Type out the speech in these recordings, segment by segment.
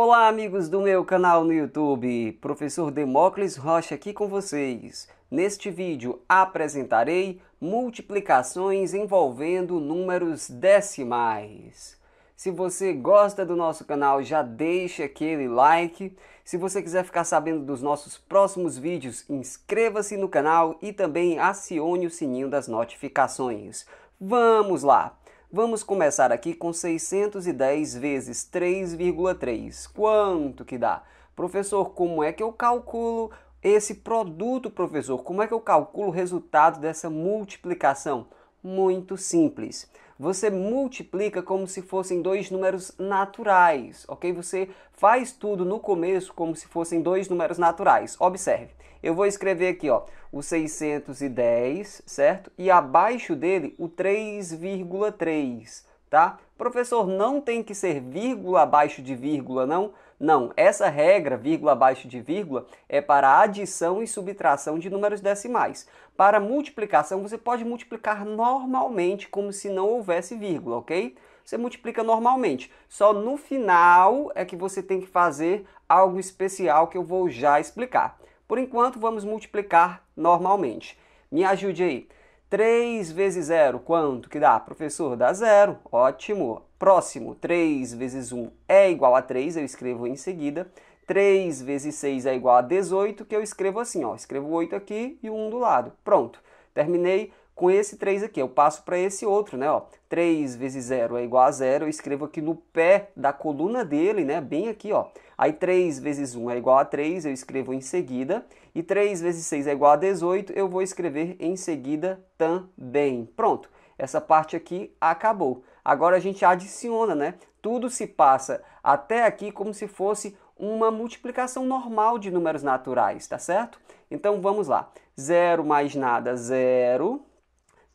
Olá, amigos do meu canal no YouTube, professor Demócles Rocha aqui com vocês. Neste vídeo apresentarei multiplicações envolvendo números decimais. Se você gosta do nosso canal, já deixa aquele like. Se você quiser ficar sabendo dos nossos próximos vídeos, inscreva-se no canal e também acione o sininho das notificações. Vamos lá! Vamos começar aqui com 610 vezes 3,3. Quanto que dá? Professor, como é que eu calculo esse produto, professor? Como é que eu calculo o resultado dessa multiplicação? Muito simples. Você multiplica como se fossem dois números naturais, ok? Você faz tudo no começo como se fossem dois números naturais. Observe eu vou escrever aqui, ó, o 610, certo? E abaixo dele o 3,3, tá? Professor, não tem que ser vírgula abaixo de vírgula, não? Não, essa regra, vírgula abaixo de vírgula, é para adição e subtração de números decimais. Para multiplicação, você pode multiplicar normalmente, como se não houvesse vírgula, ok? Você multiplica normalmente. Só no final é que você tem que fazer algo especial que eu vou já explicar. Por enquanto, vamos multiplicar normalmente. Me ajude aí. 3 vezes 0, quanto que dá? Professor, dá 0. Ótimo. Próximo, 3 vezes 1 é igual a 3, eu escrevo em seguida. 3 vezes 6 é igual a 18, que eu escrevo assim, ó. Escrevo 8 aqui e 1 do lado. Pronto. Terminei com esse 3 aqui. Eu passo para esse outro, né? Ó, 3 vezes 0 é igual a 0. Eu escrevo aqui no pé da coluna dele, né? Bem aqui, ó. Aí 3 vezes 1 é igual a 3, eu escrevo em seguida. E 3 vezes 6 é igual a 18, eu vou escrever em seguida também. Pronto, essa parte aqui acabou. Agora a gente adiciona, né? Tudo se passa até aqui como se fosse uma multiplicação normal de números naturais, tá certo? Então vamos lá. 0 mais nada, 0.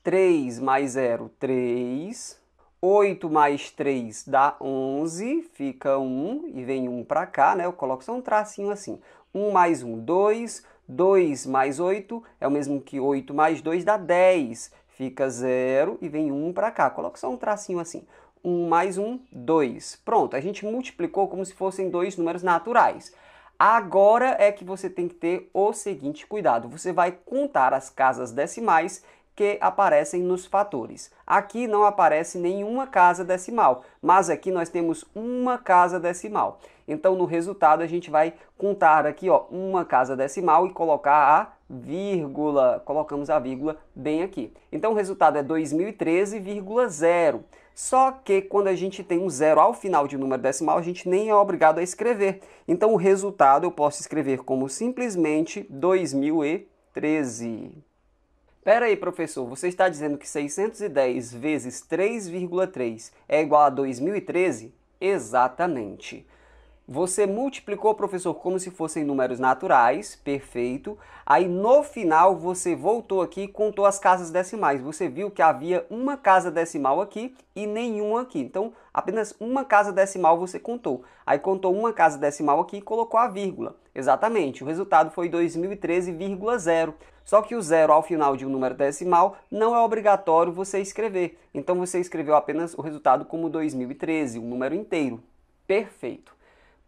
3 mais 0, 3. 8 mais 3 dá 11, fica 1 e vem 1 para cá, né? Eu coloco só um tracinho assim. 1 mais 1, 2. 2 mais 8 é o mesmo que 8 mais 2 dá 10, fica 0 e vem 1 para cá. Coloco só um tracinho assim. 1 mais 1, 2. Pronto, a gente multiplicou como se fossem dois números naturais. Agora é que você tem que ter o seguinte cuidado: você vai contar as casas decimais que aparecem nos fatores. Aqui não aparece nenhuma casa decimal, mas aqui nós temos uma casa decimal. Então no resultado a gente vai contar aqui ó, uma casa decimal e colocar a vírgula, colocamos a vírgula bem aqui. Então o resultado é 2013,0. Só que quando a gente tem um zero ao final de um número decimal, a gente nem é obrigado a escrever. Então o resultado eu posso escrever como simplesmente 2013. Pera aí, professor, você está dizendo que 610 vezes 3,3 é igual a 2013? Exatamente você multiplicou, professor, como se fossem números naturais, perfeito. Aí no final você voltou aqui e contou as casas decimais. Você viu que havia uma casa decimal aqui e nenhuma aqui. Então, apenas uma casa decimal você contou. Aí contou uma casa decimal aqui e colocou a vírgula. Exatamente, o resultado foi 2013,0. Só que o zero ao final de um número decimal não é obrigatório você escrever. Então você escreveu apenas o resultado como 2013, um número inteiro. Perfeito.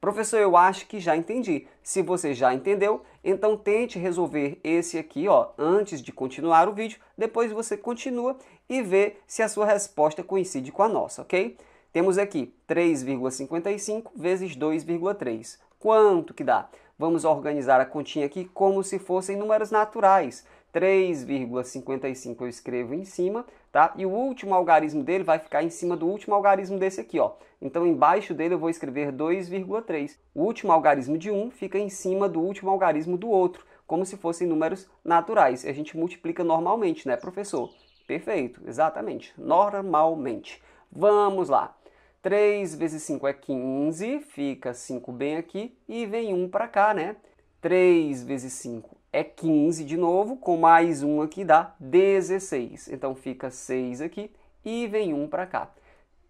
Professor, eu acho que já entendi. Se você já entendeu, então tente resolver esse aqui, ó, antes de continuar o vídeo. Depois você continua e vê se a sua resposta coincide com a nossa, ok? Temos aqui 3,55 vezes 2,3. Quanto que dá? Vamos organizar a continha aqui como se fossem números naturais. 3,55 eu escrevo em cima, tá? E o último algarismo dele vai ficar em cima do último algarismo desse aqui, ó. Então embaixo dele eu vou escrever 2,3. O último algarismo de um fica em cima do último algarismo do outro, como se fossem números naturais. E a gente multiplica normalmente, né, professor? Perfeito, exatamente, normalmente. Vamos lá. 3 vezes 5 é 15, fica 5 bem aqui e vem 1 para cá, né? 3 vezes 5 é 15 de novo, com mais um aqui dá 16. Então fica 6 aqui e vem 1 para cá.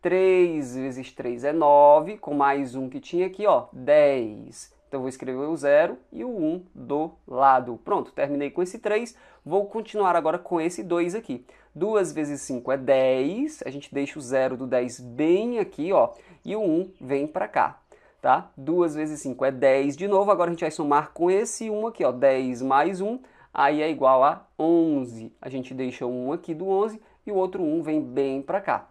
3 vezes 3 é 9, com mais um que tinha aqui, ó, 10. Então vou escrever o 0 e o 1 do lado. Pronto, terminei com esse 3. Vou continuar agora com esse 2 aqui. 2 vezes 5 é 10. A gente deixa o 0 do 10 bem aqui, ó, e o 1 vem para cá tá? 2 vezes 5 é 10 de novo, agora a gente vai somar com esse 1 aqui, ó, 10 mais 1, aí é igual a 11. A gente deixa 1 aqui do 11 e o outro 1 vem bem para cá.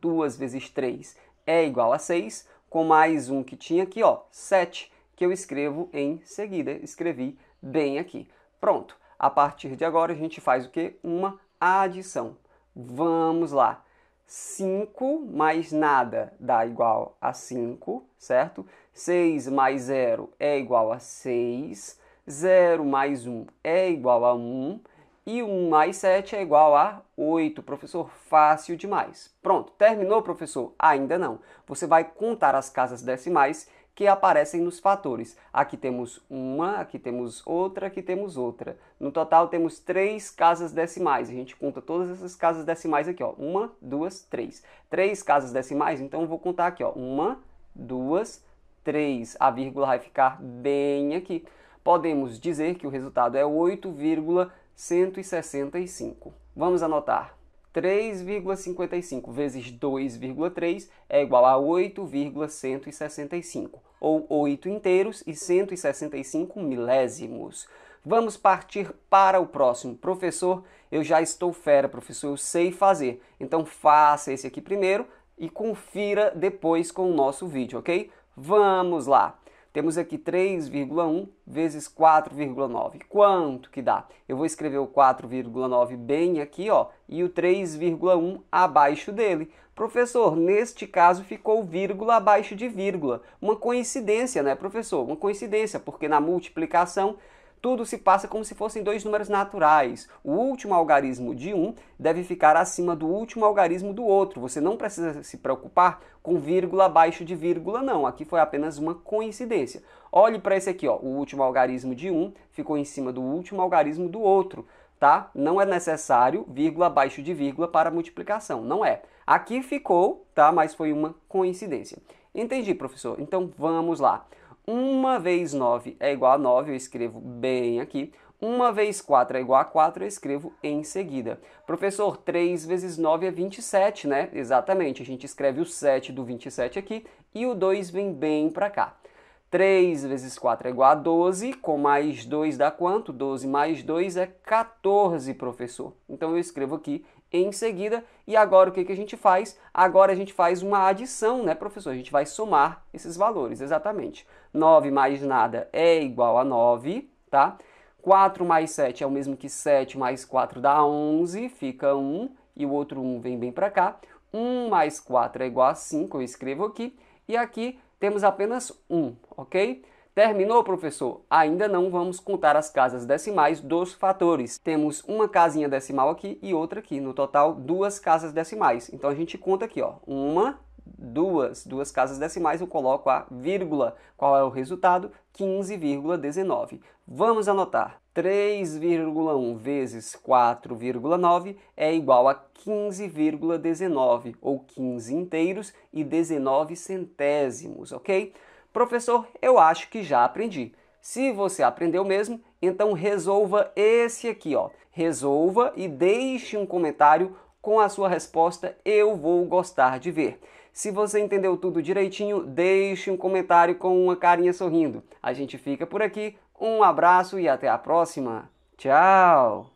2 vezes 3 é igual a 6, com mais um que tinha aqui, ó, 7, que eu escrevo em seguida, escrevi bem aqui. Pronto, a partir de agora a gente faz o quê? Uma adição. Vamos lá. 5 mais nada dá igual a 5, certo? 6 mais 0 é igual a 6. 0 mais 1 é igual a 1. E 1 mais 7 é igual a 8. Professor, fácil demais. Pronto, terminou, professor? Ainda não. Você vai contar as casas decimais que aparecem nos fatores. Aqui temos uma, aqui temos outra, aqui temos outra. No total temos três casas decimais. A gente conta todas essas casas decimais aqui, ó. Uma, duas, três. Três casas decimais, então eu vou contar aqui, ó. Uma, duas, três. A vírgula vai ficar bem aqui. Podemos dizer que o resultado é 8,165. Vamos anotar. 3,55 vezes 2,3 é igual a 8,165, ou 8 inteiros e 165 milésimos. Vamos partir para o próximo. Professor, eu já estou fera, professor, eu sei fazer. Então faça esse aqui primeiro e confira depois com o nosso vídeo, ok? Vamos lá! Temos aqui 3,1 vezes 4,9. Quanto que dá? Eu vou escrever o 4,9 bem aqui, ó, e o 3,1 abaixo dele. Professor, neste caso ficou vírgula abaixo de vírgula. Uma coincidência, né, professor? Uma coincidência, porque na multiplicação tudo se passa como se fossem dois números naturais. O último algarismo de um deve ficar acima do último algarismo do outro. Você não precisa se preocupar com vírgula abaixo de vírgula, não. Aqui foi apenas uma coincidência. Olhe para esse aqui, ó. o último algarismo de um ficou em cima do último algarismo do outro. Tá? Não é necessário vírgula abaixo de vírgula para multiplicação, não é. Aqui ficou, tá? mas foi uma coincidência. Entendi, professor. Então vamos lá. 1 vezes 9 é igual a 9, eu escrevo bem aqui. 1 vezes 4 é igual a 4, eu escrevo em seguida. Professor, 3 vezes 9 é 27, né? Exatamente, a gente escreve o 7 do 27 aqui e o 2 vem bem para cá. 3 vezes 4 é igual a 12, com mais 2 dá quanto? 12 mais 2 é 14, professor. Então eu escrevo aqui em seguida. E agora o que, que a gente faz? Agora a gente faz uma adição, né, professor? A gente vai somar esses valores, exatamente. 9 mais nada é igual a 9, tá? 4 mais 7 é o mesmo que 7 mais 4 dá 11, fica 1, e o outro 1 vem bem para cá. 1 mais 4 é igual a 5, eu escrevo aqui. E aqui temos apenas 1, ok? Terminou, professor? Ainda não vamos contar as casas decimais dos fatores. Temos uma casinha decimal aqui e outra aqui. No total, duas casas decimais. Então a gente conta aqui, ó. Uma, duas, duas casas decimais, eu coloco a vírgula. Qual é o resultado? 15,19. Vamos anotar. 3,1 vezes 4,9 é igual a 15,19, ou 15 inteiros e 19 centésimos, ok? Professor, eu acho que já aprendi. Se você aprendeu mesmo, então resolva esse aqui, ó. Resolva e deixe um comentário com a sua resposta. Eu vou gostar de ver. Se você entendeu tudo direitinho, deixe um comentário com uma carinha sorrindo. A gente fica por aqui. Um abraço e até a próxima. Tchau!